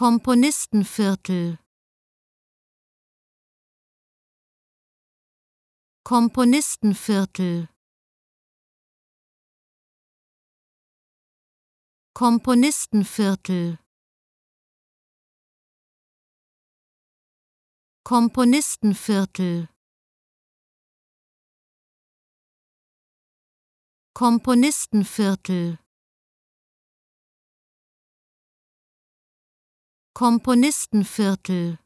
Komponistenviertel Komponistenviertel Komponistenviertel Komponistenviertel Komponistenviertel Komponistenviertel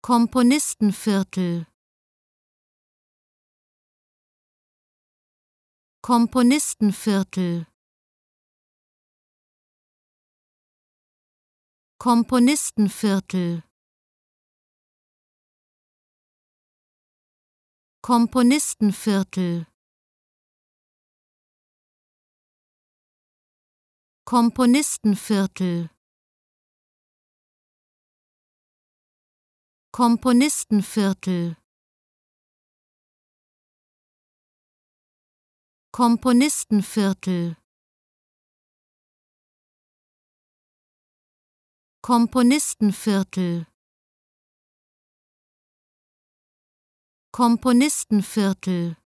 Komponistenviertel Komponistenviertel Komponistenviertel Komponistenviertel Komponistenviertel Komponistenviertel Komponistenviertel Komponistenviertel Komponistenviertel